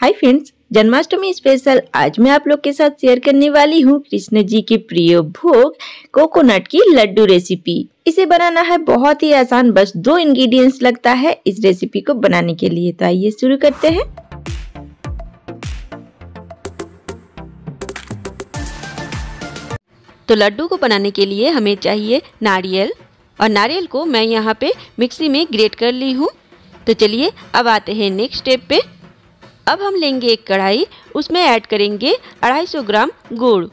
hi friends Janmashtami special आज मैं आप लोग के साथ शेयर करने वाली हूँ कृष्ण जी के प्रिय भोग कोकोनट की लड्डू रेसिपी इसे बनाना है बहुत ही आसान बस दो इंग्रेडिएंट्स लगता है इस रेसिपी को बनाने के लिए तो आइए शुरू करते हैं तो लड्डू को बनाने के लिए हमें चाहिए नारियल और नारियल को मैं यहाँ पे मिक्सी में ग्रेट कर ली हूँ तो चलिए अब आते हैं नेक्स्ट स्टेप पे अब हम लेंगे एक कढ़ाई उसमें ऐड करेंगे 250 ग्राम गुड़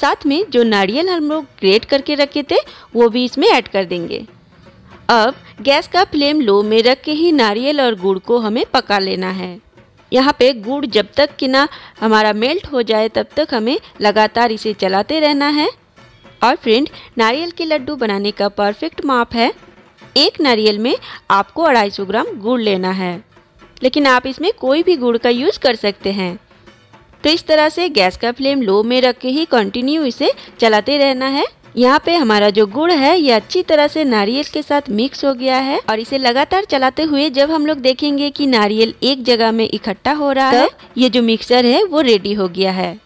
साथ में जो नारियल हम लोग ग्रेट करके रखे थे वो भी इसमें ऐड कर देंगे अब गैस का फ्लेम लो में रख के ही नारियल और गुड़ को हमें पका लेना है यहाँ पे गुड़ जब तक कि ना हमारा मेल्ट हो जाए तब तक हमें लगातार इसे चलाते रहना है और फ्रेंड नारियल के लड्डू बनाने का परफेक्ट माप है एक नारियल में आपको 250 ग्राम गुड़ लेना है लेकिन आप इसमें कोई भी गुड़ का यूज़ कर सकते हैं तो इस तरह से गैस का फ्लेम लो में रख के ही कंटिन्यू इसे चलाते रहना है यहाँ पे हमारा जो गुड़ है ये अच्छी तरह से नारियल के साथ मिक्स हो गया है और इसे लगातार चलाते हुए जब हम लोग देखेंगे कि नारियल एक जगह में इकट्ठा हो रहा है ये जो मिक्सर है वो रेडी हो गया है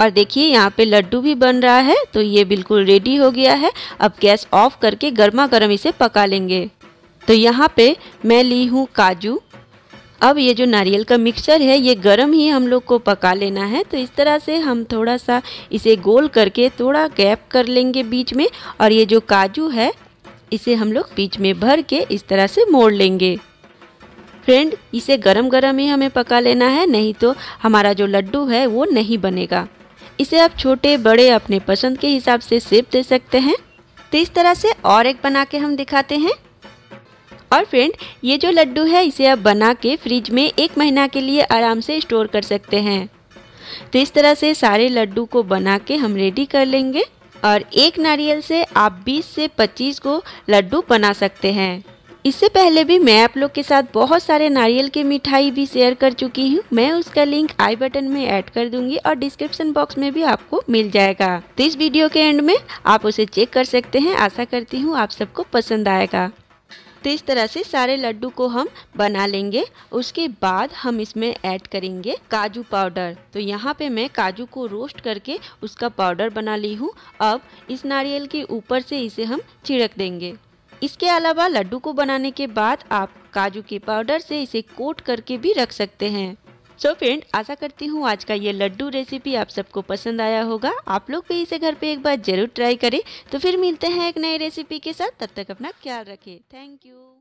और देखिए यहाँ पे लड्डू भी बन रहा है तो ये बिल्कुल रेडी हो गया है अब गैस ऑफ करके गर्मा गर्म इसे पका लेंगे तो यहाँ पे मैं ली हूँ काजू अब ये जो नारियल का मिक्सचर है ये गर्म ही हम लोग को पका लेना है तो इस तरह से हम थोड़ा सा इसे गोल करके थोड़ा गैप कर लेंगे बीच में और ये जो काजू है इसे हम लोग बीच में भर के इस तरह से मोड़ लेंगे फ्रेंड इसे गरम गरम ही हमें पका लेना है नहीं तो हमारा जो लड्डू है वो नहीं बनेगा इसे आप छोटे बड़े अपने पसंद के हिसाब से सेप दे सकते हैं तो इस तरह से और एक बना के हम दिखाते हैं और फ्रेंड ये जो लड्डू है इसे आप बना के फ्रिज में एक महीना के लिए आराम से स्टोर कर सकते हैं तो इस तरह से सारे लड्डू को बना के हम रेडी कर लेंगे और एक नारियल से आप 20 से 25 को लड्डू बना सकते हैं इससे पहले भी मैं आप लोग के साथ बहुत सारे नारियल की मिठाई भी शेयर कर चुकी हूँ मैं उसका लिंक आई बटन में ऐड कर दूंगी और डिस्क्रिप्शन बॉक्स में भी आपको मिल जाएगा तो इस वीडियो के एंड में आप उसे चेक कर सकते हैं आशा करती हूँ आप सबको पसंद आएगा तो इस तरह से सारे लड्डू को हम बना लेंगे उसके बाद हम इसमें ऐड करेंगे काजू पाउडर तो यहाँ पे मैं काजू को रोस्ट करके उसका पाउडर बना ली हूँ अब इस नारियल के ऊपर से इसे हम छिड़क देंगे इसके अलावा लड्डू को बनाने के बाद आप काजू के पाउडर से इसे कोट करके भी रख सकते हैं सो so फ्रेंड आशा करती हूँ आज का ये लड्डू रेसिपी आप सबको पसंद आया होगा आप लोग भी इसे घर पे एक बार ज़रूर ट्राई करें तो फिर मिलते हैं एक नई रेसिपी के साथ तब तक अपना ख्याल रखें थैंक यू